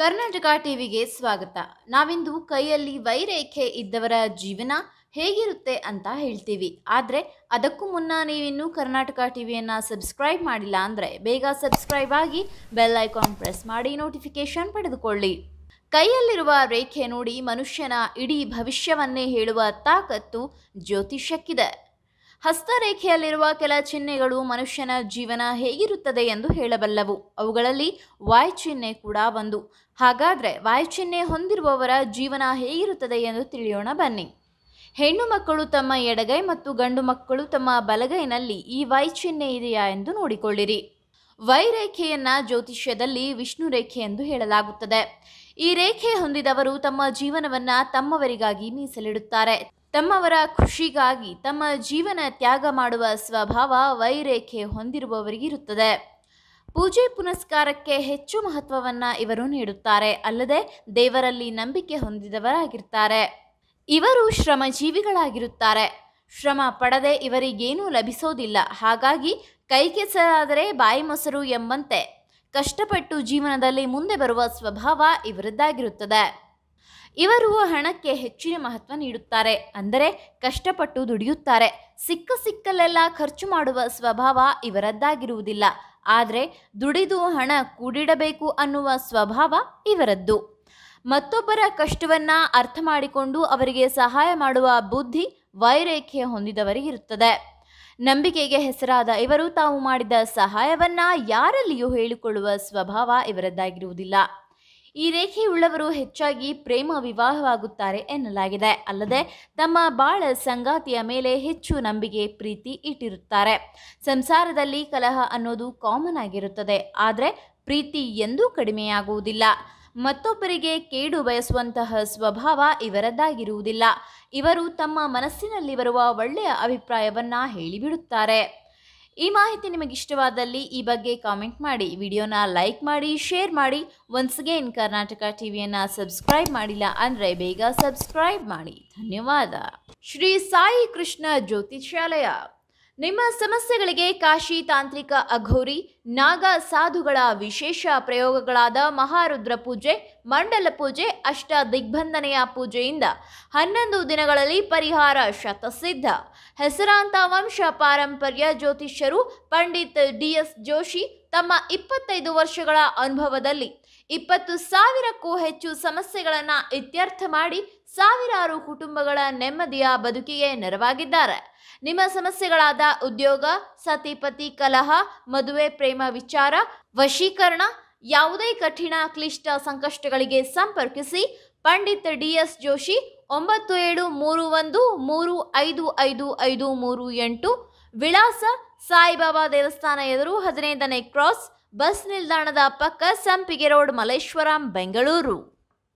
ಕರ್ನಾಟಕ ಟಿವಿಗೆ ಸ್ವಾಗತ ನಾವಿಂದು ಕೈಯಲ್ಲಿ ವೈರೇಖೆ ಇದ್ದವರ ಜೀವನ ಹೇಗಿರುತ್ತೆ ಅಂತ ಹೇಳ್ತೀವಿ ಆದರೆ ಅದಕ್ಕೂ ಮುನ್ನ ನೀವಿನ್ನೂ ಕರ್ನಾಟಕ ಟಿವಿಯನ್ನು ಸಬ್ಸ್ಕ್ರೈಬ್ ಮಾಡಿಲ್ಲ ಅಂದರೆ ಬೇಗ ಸಬ್ಸ್ಕ್ರೈಬ್ ಆಗಿ ಬೆಲ್ ಐಕಾನ್ ಪ್ರೆಸ್ ಮಾಡಿ ನೋಟಿಫಿಕೇಷನ್ ಪಡೆದುಕೊಳ್ಳಿ ಕೈಯಲ್ಲಿರುವ ರೇಖೆ ನೋಡಿ ಮನುಷ್ಯನ ಇಡೀ ಭವಿಷ್ಯವನ್ನೇ ಹೇಳುವ ತಾಕತ್ತು ಜ್ಯೋತಿಷ್ಯಕ್ಕಿದೆ ಹಸ್ತರೇಖೆಯಲ್ಲಿರುವ ಕೆಲ ಚಿಹ್ನೆಗಳು ಮನುಷ್ಯನ ಜೀವನ ಹೇಗಿರುತ್ತದೆ ಎಂದು ಹೇಳಬಲ್ಲವು ಅವುಗಳಲ್ಲಿ ವಾಯು ಚಿಹ್ನೆ ಕೂಡ ಒಂದು ಹಾಗಾದರೆ ವಾಯು ಚಿಹ್ನೆ ಹೊಂದಿರುವವರ ಜೀವನ ಹೇಗಿರುತ್ತದೆ ಎಂದು ತಿಳಿಯೋಣ ಬನ್ನಿ ಹೆಣ್ಣು ಮಕ್ಕಳು ತಮ್ಮ ಎಡಗೈ ಮತ್ತು ಗಂಡು ಮಕ್ಕಳು ತಮ್ಮ ಬಲಗೈನಲ್ಲಿ ಈ ವಾಯು ಚಿಹ್ನೆ ಇದೆಯಾ ಎಂದು ನೋಡಿಕೊಳ್ಳಿರಿ ವೈರೇಖೆಯನ್ನು ಜ್ಯೋತಿಷ್ಯದಲ್ಲಿ ವಿಷ್ಣು ರೇಖೆ ಎಂದು ಹೇಳಲಾಗುತ್ತದೆ ಈ ರೇಖೆ ಹೊಂದಿದವರು ತಮ್ಮ ಜೀವನವನ್ನ ತಮ್ಮವರಿಗಾಗಿ ಮೀಸಲಿಡುತ್ತಾರೆ ತಮ್ಮವರ ಖುಷಿಗಾಗಿ ತಮ್ಮ ಜೀವನ ತ್ಯಾಗ ಮಾಡುವ ಸ್ವಭಾವ ವೈರೇಖೆ ಹೊಂದಿರುವವರಿಗಿರುತ್ತದೆ ಪೂಜೆ ಪುನಸ್ಕಾರಕ್ಕೆ ಹೆಚ್ಚು ಮಹತ್ವವನ್ನು ಇವರು ನೀಡುತ್ತಾರೆ ಅಲ್ಲದೆ ದೇವರಲ್ಲಿ ನಂಬಿಕೆ ಹೊಂದಿದವರಾಗಿರ್ತಾರೆ ಇವರು ಶ್ರಮಜೀವಿಗಳಾಗಿರುತ್ತಾರೆ ಶ್ರಮ ಪಡದೆ ಇವರಿಗೇನೂ ಲಭಿಸೋದಿಲ್ಲ ಹಾಗಾಗಿ ಕೈ ಕೆಸರಾದರೆ ಬಾಯಿ ಮೊಸರು ಎಂಬಂತೆ ಕಷ್ಟಪಟ್ಟು ಜೀವನದಲ್ಲಿ ಮುಂದೆ ಬರುವ ಸ್ವಭಾವ ಇವರದ್ದಾಗಿರುತ್ತದೆ ಇವರು ಹಣಕ್ಕೆ ಹೆಚ್ಚಿನ ಮಹತ್ವ ನೀಡುತ್ತಾರೆ ಅಂದರೆ ಕಷ್ಟಪಟ್ಟು ದುಡಿಯುತ್ತಾರೆ ಸಿಕ್ಕ ಸಿಕ್ಕಲೆಲ್ಲ ಖರ್ಚು ಮಾಡುವ ಸ್ವಭಾವ ಇವರದ್ದಾಗಿರುವುದಿಲ್ಲ ಆದರೆ ದುಡಿದು ಹಣ ಕೂಡಿಡಬೇಕು ಅನ್ನುವ ಸ್ವಭಾವ ಇವರದ್ದು ಮತ್ತೊಬ್ಬರ ಕಷ್ಟವನ್ನು ಅರ್ಥ ಮಾಡಿಕೊಂಡು ಅವರಿಗೆ ಸಹಾಯ ಮಾಡುವ ಬುದ್ಧಿ ವೈರೇಖೆ ಹೊಂದಿದವರಿಗಿರುತ್ತದೆ ನಂಬಿಕೆಗೆ ಹೆಸರಾದ ಇವರು ತಾವು ಮಾಡಿದ ಸಹಾಯವನ್ನು ಯಾರಲ್ಲಿಯೂ ಹೇಳಿಕೊಳ್ಳುವ ಸ್ವಭಾವ ಇವರದ್ದಾಗಿರುವುದಿಲ್ಲ ಈ ರೇಖೆಯುಳ್ಳವರು ಹೆಚ್ಚಾಗಿ ಪ್ರೇಮ ವಿವಾಹವಾಗುತ್ತಾರೆ ಎನ್ನಲಾಗಿದೆ ಅಲ್ಲದೆ ತಮ್ಮ ಬಾಳ ಸಂಗಾತಿಯ ಮೇಲೆ ಹೆಚ್ಚು ನಂಬಿಕೆ ಪ್ರೀತಿ ಇಟ್ಟಿರುತ್ತಾರೆ ಸಂಸಾರದಲ್ಲಿ ಕಲಹ ಅನ್ನೋದು ಕಾಮನ್ ಆಗಿರುತ್ತದೆ ಆದರೆ ಪ್ರೀತಿ ಎಂದೂ ಕಡಿಮೆಯಾಗುವುದಿಲ್ಲ ಮತ್ತೊಬ್ಬರಿಗೆ ಕೇಡು ಬಯಸುವಂತಹ ಸ್ವಭಾವ ಇವರದ್ದಾಗಿರುವುದಿಲ್ಲ ಇವರು ತಮ್ಮ ಮನಸ್ಸಿನಲ್ಲಿ ಬರುವ ಒಳ್ಳೆಯ ಅಭಿಪ್ರಾಯವನ್ನ ಹೇಳಿಬಿಡುತ್ತಾರೆ ಈ ಮಾಹಿತಿ ನಿಮಗಿಷ್ಟವಾದಲ್ಲಿ ಈ ಬಗ್ಗೆ ಕಾಮೆಂಟ್ ಮಾಡಿ ವಿಡಿಯೋನ ಲೈಕ್ ಮಾಡಿ ಶೇರ್ ಮಾಡಿ ಒನ್ಸ್ ಅಗೇನ್ ಕರ್ನಾಟಕ ಟಿವಿಯನ್ನು ಸಬ್ಸ್ಕ್ರೈಬ್ ಮಾಡಿಲ್ಲ ಅಂದರೆ ಬೇಗ ಸಬ್ಸ್ಕ್ರೈಬ್ ಮಾಡಿ ಧನ್ಯವಾದ ಶ್ರೀ ಸಾಯಿ ಕೃಷ್ಣ ಜ್ಯೋತಿಷಾಲಯ ನಿಮ್ಮ ಸಮಸ್ಯೆಗಳಿಗೆ ಕಾಶಿ ತಾಂತ್ರಿಕ ಅಘೋರಿ ನಾಗ ಸಾಧುಗಳ ವಿಶೇಷ ಪ್ರಯೋಗಗಳಾದ ಮಹಾರುದ್ರ ಪೂಜೆ ಮಂಡಲ ಪೂಜೆ ಅಷ್ಟ ದಿಗ್ಬಂಧನೆಯ ಪೂಜೆಯಿಂದ ಹನ್ನೊಂದು ದಿನಗಳಲ್ಲಿ ಪರಿಹಾರ ಶತಸಿದ್ಧ ಹೆಸರಾಂತ ವಂಶ ಪಾರಂಪರ್ಯ ಜ್ಯೋತಿಷ್ಯರು ಪಂಡಿತ್ ಡಿ ಎಸ್ ಜೋಶಿ ತಮ್ಮ ಇಪ್ಪತ್ತೈದು ವರ್ಷಗಳ ಅನುಭವದಲ್ಲಿ ಇಪ್ಪತ್ತು ಸಾವಿರಕ್ಕೂ ಹೆಚ್ಚು ಸಮಸ್ಯೆಗಳನ್ನು ಇತ್ಯರ್ಥ ಮಾಡಿ ಸಾವಿರಾರು ಕುಟುಂಬಗಳ ನೆಮ್ಮದಿಯ ಬದುಕಿಗೆ ನೆರವಾಗಿದ್ದಾರೆ ನಿಮ್ಮ ಸಮಸ್ಯೆಗಳಾದ ಉದ್ಯೋಗ ಸತಿಪತಿ ಕಲಹ ಮದುವೆ ಪ್ರೇಮ ವಿಚಾರ ವಶೀಕರಣ ಯಾವುದೇ ಕಠಿಣ ಕ್ಲಿಷ್ಟ ಸಂಕಷ್ಟಗಳಿಗೆ ಸಂಪರ್ಕಿಸಿ ಪಂಡಿತ್ ಡಿ ಎಸ್ ಜೋಶಿ ಒಂಬತ್ತು ಏಳು ಮೂರು ಒಂದು ಮೂರು ಐದು ಐದು ಐದು ಮೂರು ಎಂಟು ವಿಳಾಸ ಸಾಯಿಬಾಬಾ ದೇವಸ್ಥಾನ ಎದುರು ಹದಿನೈದನೇ ಕ್ರಾಸ್ ಬಸ್ ನಿಲ್ದಾಣದ ಪಕ್ಕ ಸಂಪಿಗೆ ರೋಡ್ ಮಲ್ಲೇಶ್ವರಂ ಬೆಂಗಳೂರು